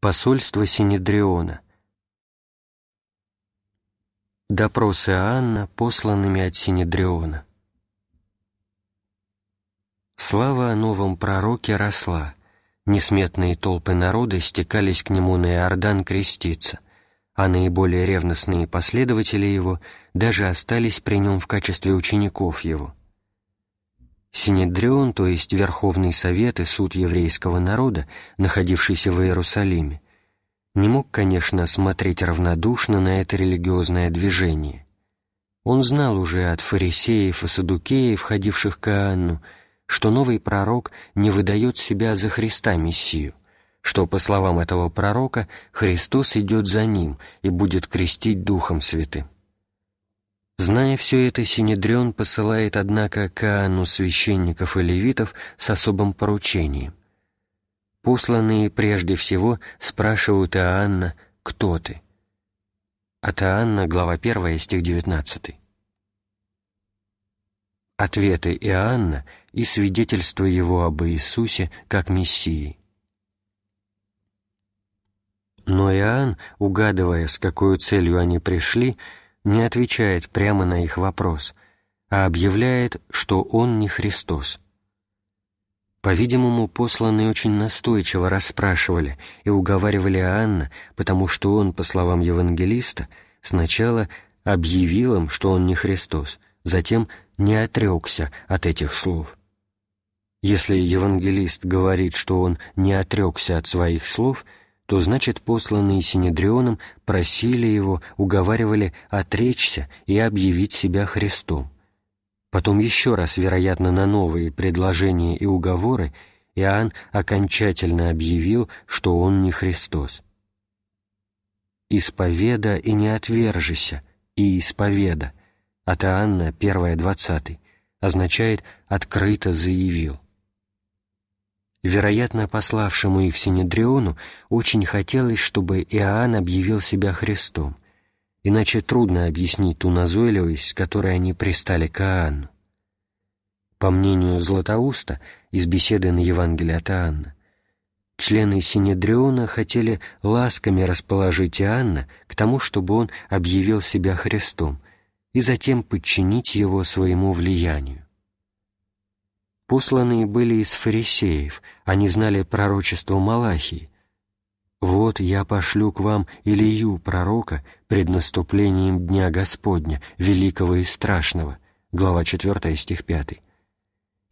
Посольство Синедриона. Допросы Анна, посланными от Синедриона. Слава о новом пророке росла. Несметные толпы народа стекались к нему на Иордан креститься, а наиболее ревностные последователи его даже остались при нем в качестве учеников его. Синедрион, то есть Верховный Совет и Суд еврейского народа, находившийся в Иерусалиме, не мог, конечно, смотреть равнодушно на это религиозное движение. Он знал уже от фарисеев и садукеев, ходивших к Анну, что новый пророк не выдает себя за Христа Мессию, что, по словам этого пророка, Христос идет за ним и будет крестить Духом Святым. Зная все это, Синедрион посылает, однако, Каану священников и левитов с особым поручением. Посланные прежде всего спрашивают Аанна: «Кто ты?». От Иоанна, глава 1, стих 19. Ответы Иоанна и свидетельство его об Иисусе как Мессии. Но Иоанн, угадывая, с какой целью они пришли, — не отвечает прямо на их вопрос, а объявляет, что он не Христос. По-видимому, посланные очень настойчиво расспрашивали и уговаривали Анна, потому что он, по словам евангелиста, сначала объявил им, что он не Христос, затем не отрекся от этих слов. Если евангелист говорит, что он не отрекся от своих слов – то значит посланные Синедрионом просили его, уговаривали отречься и объявить себя Христом. Потом еще раз, вероятно, на новые предложения и уговоры Иоанн окончательно объявил, что он не Христос. «Исповеда и не отвержися, и исповеда» от Иоанна 1.20 означает «открыто заявил». Вероятно, пославшему их Синедриону очень хотелось, чтобы Иоанн объявил себя Христом, иначе трудно объяснить ту назойливость, с которой они пристали к Иоанну. По мнению Златоуста из беседы на Евангелие от Иоанна, члены Синедриона хотели ласками расположить Иоанна к тому, чтобы он объявил себя Христом, и затем подчинить его своему влиянию. Посланные были из фарисеев, они знали пророчество Малахии. «Вот я пошлю к вам Илию, пророка, пред наступлением Дня Господня, великого и страшного» глава 4, стих 5.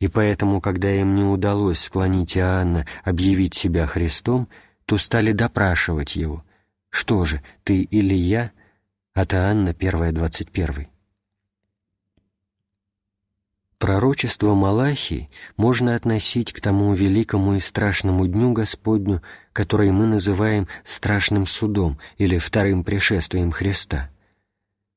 И поэтому, когда им не удалось склонить Иоанна объявить себя Христом, то стали допрашивать его. «Что же, ты или я?» От Иоанна 1, 21. Пророчество Малахии можно относить к тому великому и страшному дню Господню, который мы называем «страшным судом» или «вторым пришествием Христа».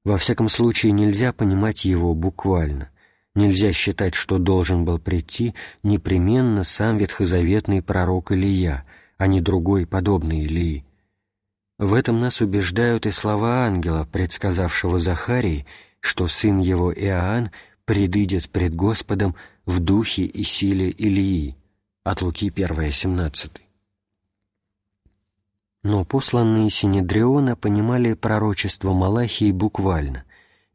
Во всяком случае, нельзя понимать его буквально. Нельзя считать, что должен был прийти непременно сам ветхозаветный пророк Илия, а не другой, подобный Илии. В этом нас убеждают и слова ангела, предсказавшего Захарии, что сын его Иоанн — предыдет пред Господом в духе и силе Илии» от Луки 1.17. Но посланные Синедриона понимали пророчество Малахии буквально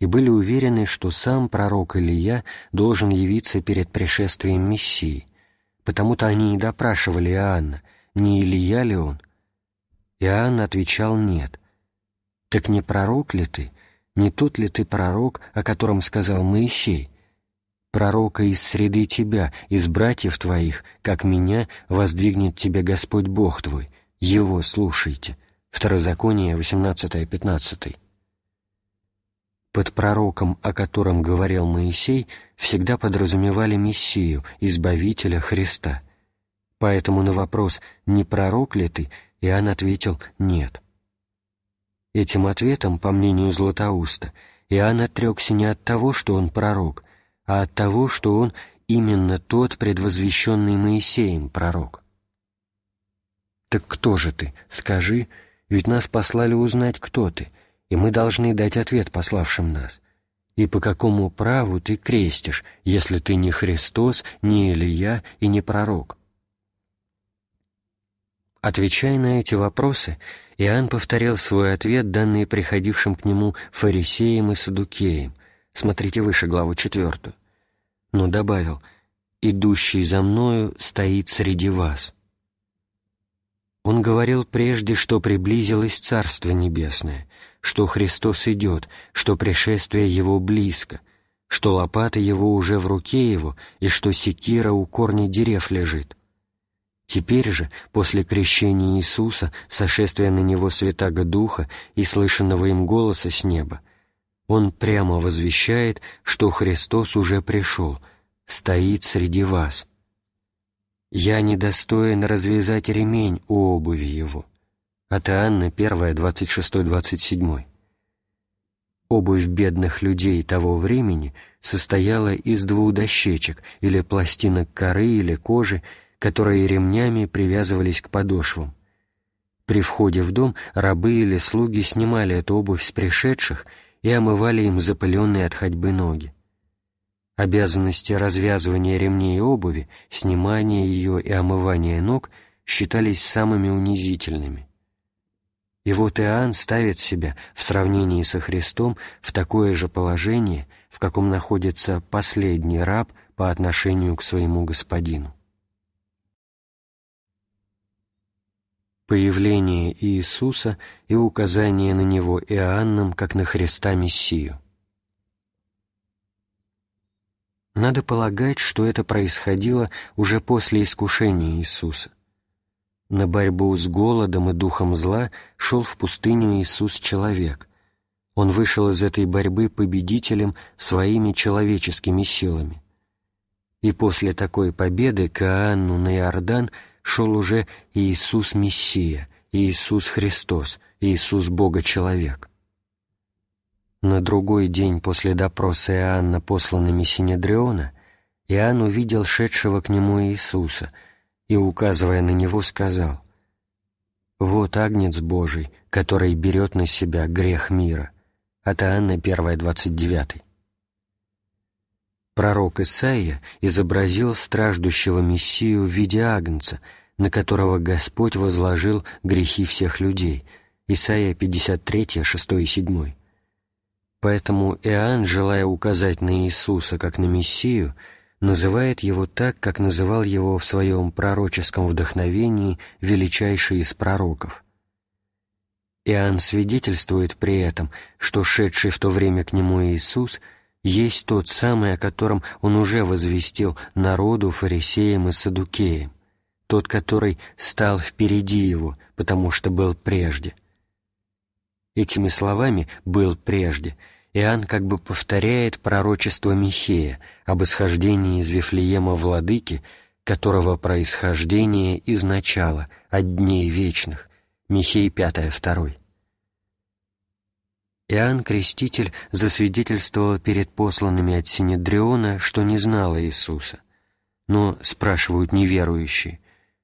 и были уверены, что сам пророк Илия должен явиться перед пришествием Мессии, потому-то они и допрашивали Иоанна, не Илия ли он? Иоанн отвечал «нет». «Так не пророк ли ты?» не тот ли ты пророк, о котором сказал Моисей? Пророка из среды тебя, из братьев твоих, как меня, воздвигнет тебе Господь Бог твой. Его слушайте». Второзаконие 18-15. Под пророком, о котором говорил Моисей, всегда подразумевали Мессию, Избавителя Христа. Поэтому на вопрос «Не пророк ли ты?» Иоанн ответил «Нет». Этим ответом, по мнению Златоуста, Иоанн отрекся не от того, что он пророк, а от того, что он именно тот предвозвещенный Моисеем пророк. «Так кто же ты? Скажи, ведь нас послали узнать, кто ты, и мы должны дать ответ пославшим нас. И по какому праву ты крестишь, если ты не Христос, не Илья и не пророк?» Отвечая на эти вопросы, Иоанн повторял свой ответ, данный приходившим к нему фарисеям и садукеям. Смотрите выше главу четвертую. Но добавил «Идущий за мною стоит среди вас». Он говорил прежде, что приблизилось Царство Небесное, что Христос идет, что пришествие Его близко, что лопата Его уже в руке Его и что секира у корней дерев лежит – Теперь же, после крещения Иисуса, сошествия на Него Святаго Духа и слышанного им голоса с неба, Он прямо возвещает, что Христос уже пришел, стоит среди вас. «Я недостоин развязать ремень у обуви Его» от Иоанна 1, 26-27. Обувь бедных людей того времени состояла из двух дощечек или пластинок коры или кожи, которые ремнями привязывались к подошвам. При входе в дом рабы или слуги снимали эту обувь с пришедших и омывали им запыленные от ходьбы ноги. Обязанности развязывания ремней и обуви, снимания ее и омывания ног считались самыми унизительными. И вот Иоанн ставит себя в сравнении со Христом в такое же положение, в каком находится последний раб по отношению к своему господину. появление Иисуса и указание на Него Иоанном как на Христа Мессию. Надо полагать, что это происходило уже после искушения Иисуса. На борьбу с голодом и духом зла шел в пустыню Иисус-человек. Он вышел из этой борьбы победителем своими человеческими силами. И после такой победы к Иоанну на Иордан – шел уже Иисус Мессия, Иисус Христос, Иисус Бога-человек. На другой день после допроса Иоанна посланными Синедриона Иоанн увидел шедшего к нему Иисуса и, указывая на него, сказал «Вот Агнец Божий, который берет на себя грех мира» от Иоанна 1, 29. Пророк Исаия изобразил страждущего Мессию в виде агнца, на которого Господь возложил грехи всех людей. Исаия 53, 6 и 7. Поэтому Иоанн, желая указать на Иисуса как на Мессию, называет его так, как называл его в своем пророческом вдохновении величайший из пророков. Иоанн свидетельствует при этом, что шедший в то время к нему Иисус – есть тот самый, о котором он уже возвестил народу, фарисеям и садукеям, тот, который стал впереди его, потому что был прежде. Этими словами «был прежде» Иоанн как бы повторяет пророчество Михея об исхождении из Вифлеема владыки, которого происхождение из начала, от дней вечных. Михей 5, 2. Иоанн Креститель засвидетельствовал перед посланными от Синедриона, что не знал Иисуса. Но спрашивают неверующие,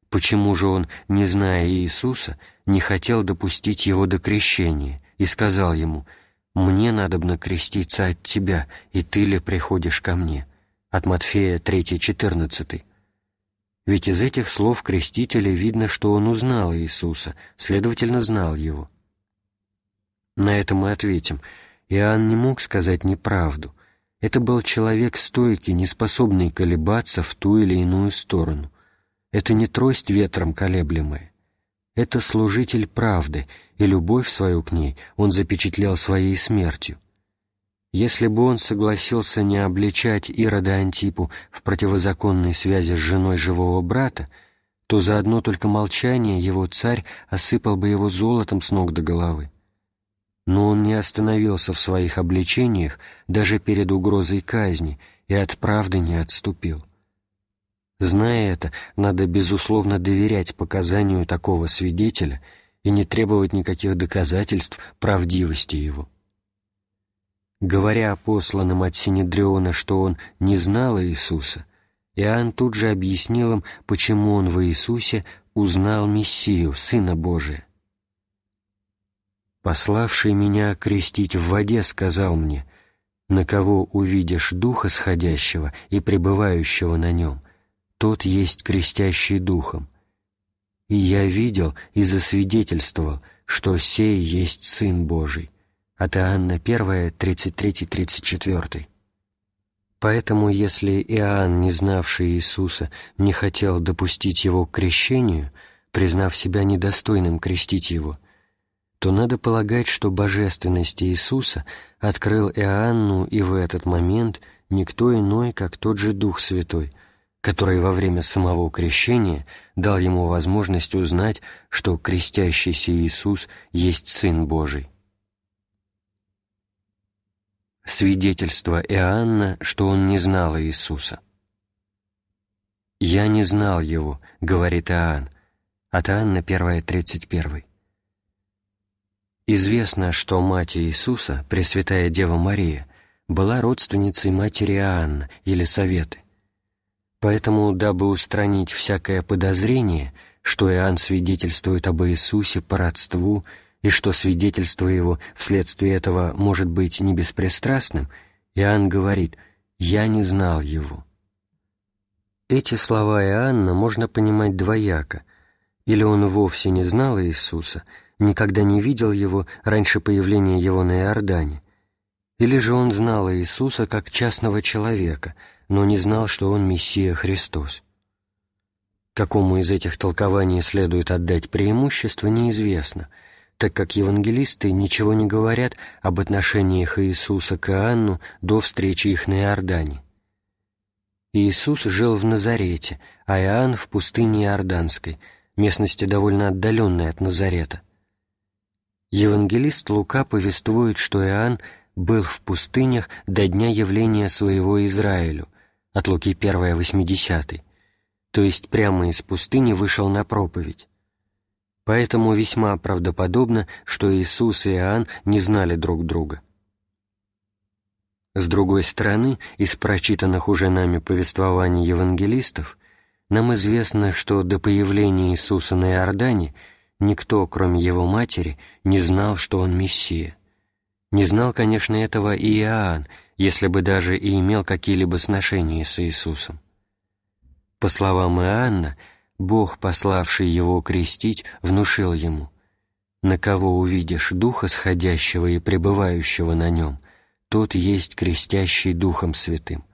почему же он, не зная Иисуса, не хотел допустить его до крещения и сказал ему «Мне надо надобно креститься от тебя, и ты ли приходишь ко мне?» От Матфея 3:14. Ведь из этих слов крестителя видно, что он узнал Иисуса, следовательно, знал его. На это мы ответим. Иоанн не мог сказать неправду. Это был человек стойкий, не способный колебаться в ту или иную сторону. Это не трость ветром колеблемая. Это служитель правды, и любовь свою к ней он запечатлел своей смертью. Если бы он согласился не обличать Ирода Антипу в противозаконной связи с женой живого брата, то за одно только молчание его царь осыпал бы его золотом с ног до головы но он не остановился в своих обличениях даже перед угрозой казни и от правды не отступил. Зная это, надо, безусловно, доверять показанию такого свидетеля и не требовать никаких доказательств правдивости его. Говоря посланным от Синедриона, что он не знал Иисуса, Иоанн тут же объяснил им, почему он в Иисусе узнал Мессию, Сына Божия. Пославший меня крестить в воде сказал мне, «На кого увидишь духа сходящего и пребывающего на нем, тот есть крестящий духом». И я видел и засвидетельствовал, что сей есть Сын Божий. От Иоанна 1, 33-34. Поэтому, если Иоанн, не знавший Иисуса, не хотел допустить его к крещению, признав себя недостойным крестить его – то надо полагать, что божественность Иисуса открыл Иоанну и в этот момент никто иной, как тот же Дух Святой, который во время самого крещения дал ему возможность узнать, что крестящийся Иисус есть Сын Божий. Свидетельство Иоанна, что он не знал Иисуса. «Я не знал его», — говорит Иоанн, от Иоанна 1, 31. Известно, что мать Иисуса, Пресвятая Дева Мария, была родственницей матери Иоанна, или Советы. Поэтому, дабы устранить всякое подозрение, что Иоанн свидетельствует об Иисусе по родству и что свидетельство его вследствие этого может быть не беспристрастным, Иоанн говорит «Я не знал его». Эти слова Иоанна можно понимать двояко. Или он вовсе не знал Иисуса – никогда не видел его раньше появления его на Иордане, или же он знал Иисуса как частного человека, но не знал, что он Мессия Христос. Какому из этих толкований следует отдать преимущество, неизвестно, так как евангелисты ничего не говорят об отношениях Иисуса к Иоанну до встречи их на Иордане. Иисус жил в Назарете, а Иоанн в пустыне Иорданской, местности довольно отдаленной от Назарета. Евангелист Лука повествует, что Иоанн был в пустынях до дня явления своего Израилю, от Луки 1:80, то есть прямо из пустыни вышел на проповедь. Поэтому весьма правдоподобно, что Иисус и Иоанн не знали друг друга. С другой стороны, из прочитанных уже нами повествований евангелистов, нам известно, что до появления Иисуса на Иордане – Никто, кроме его матери, не знал, что он Мессия. Не знал, конечно, этого и Иоанн, если бы даже и имел какие-либо сношения с Иисусом. По словам Иоанна, Бог, пославший его крестить, внушил ему «На кого увидишь Духа сходящего и пребывающего на нем, тот есть крестящий Духом Святым»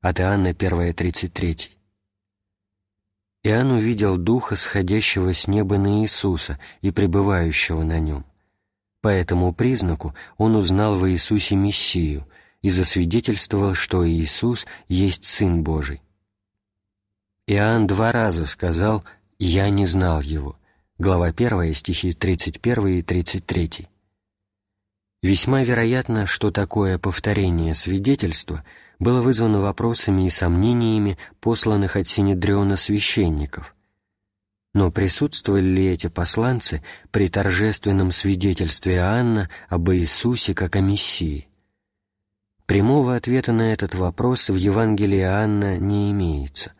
от Иоанна 1.33. Иоанн увидел Духа, сходящего с неба на Иисуса и пребывающего на нем. По этому признаку он узнал в Иисусе Мессию и засвидетельствовал, что Иисус есть Сын Божий. Иоанн два раза сказал «Я не знал его». Глава 1, стихи 31 и 33. Весьма вероятно, что такое повторение свидетельства – было вызвано вопросами и сомнениями, посланных от Синедриона священников. Но присутствовали ли эти посланцы при торжественном свидетельстве Анна об Иисусе как о Мессии? Прямого ответа на этот вопрос в Евангелии Анна не имеется.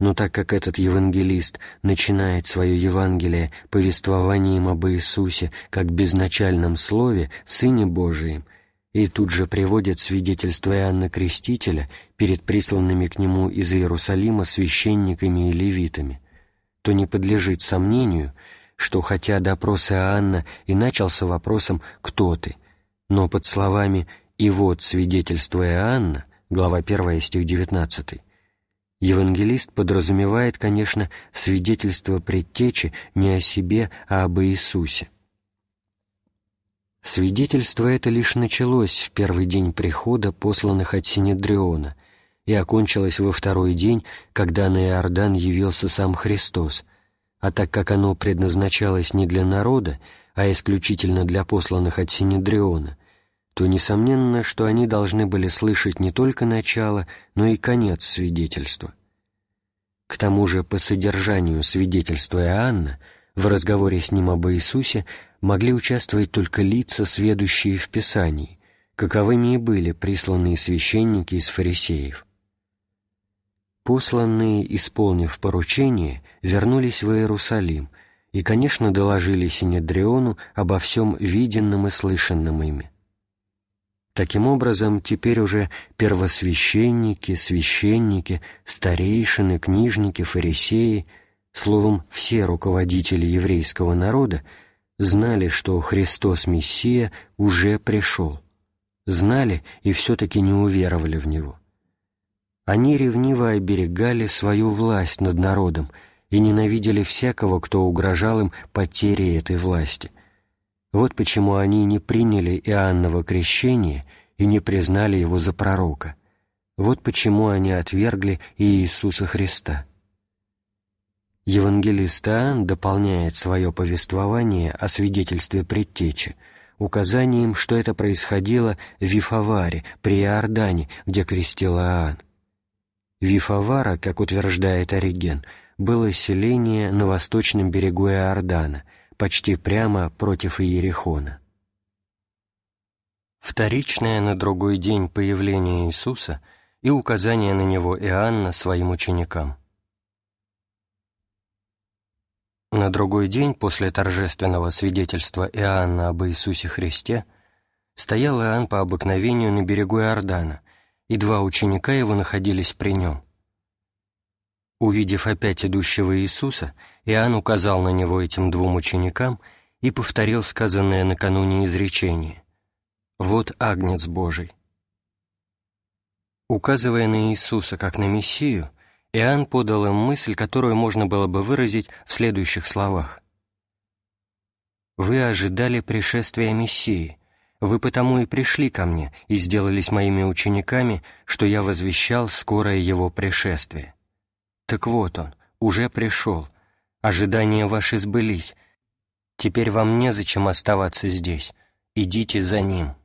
Но так как этот евангелист начинает свое Евангелие повествованием об Иисусе как безначальном слове, Сыне Божием, и тут же приводит свидетельство Иоанна Крестителя перед присланными к нему из Иерусалима священниками и левитами, то не подлежит сомнению, что хотя допрос Иоанна и начался вопросом «Кто ты?», но под словами «И вот свидетельство Иоанна» глава 1 стих 19 евангелист подразумевает, конечно, свидетельство предтечи не о себе, а об Иисусе – Свидетельство это лишь началось в первый день прихода посланных от Синедриона и окончилось во второй день, когда на Иордан явился сам Христос, а так как оно предназначалось не для народа, а исключительно для посланных от Синедриона, то несомненно, что они должны были слышать не только начало, но и конец свидетельства. К тому же по содержанию свидетельства Иоанна в разговоре с ним об Иисусе могли участвовать только лица, сведущие в Писании, каковыми и были присланные священники из фарисеев. Посланные, исполнив поручение, вернулись в Иерусалим и, конечно, доложили Синедриону обо всем виденном и слышанном ими. Таким образом, теперь уже первосвященники, священники, старейшины, книжники, фарисеи, словом, все руководители еврейского народа – знали, что Христос Мессия уже пришел. Знали и все-таки не уверовали в Него. Они ревниво оберегали свою власть над народом и ненавидели всякого, кто угрожал им потерей этой власти. Вот почему они не приняли Иоанново крещение и не признали его за пророка. Вот почему они отвергли Иисуса Христа. Евангелист Иоанн дополняет свое повествование о свидетельстве предтечи указанием, что это происходило в Вифаваре, при Иордане, где крестил Иоанн. Вифавара, как утверждает Ориген, было селение на восточном берегу Иордана, почти прямо против Иерихона. Вторичное на другой день появление Иисуса и указание на него Иоанна своим ученикам. На другой день после торжественного свидетельства Иоанна об Иисусе Христе стоял Иоанн по обыкновению на берегу Иордана, и два ученика его находились при нем. Увидев опять идущего Иисуса, Иоанн указал на него этим двум ученикам и повторил сказанное накануне изречение «Вот Агнец Божий». Указывая на Иисуса как на Мессию, Иоанн подал им мысль, которую можно было бы выразить в следующих словах. «Вы ожидали пришествия Мессии. Вы потому и пришли ко мне и сделались моими учениками, что я возвещал скорое его пришествие. Так вот он, уже пришел. Ожидания ваши сбылись. Теперь вам незачем оставаться здесь. Идите за ним».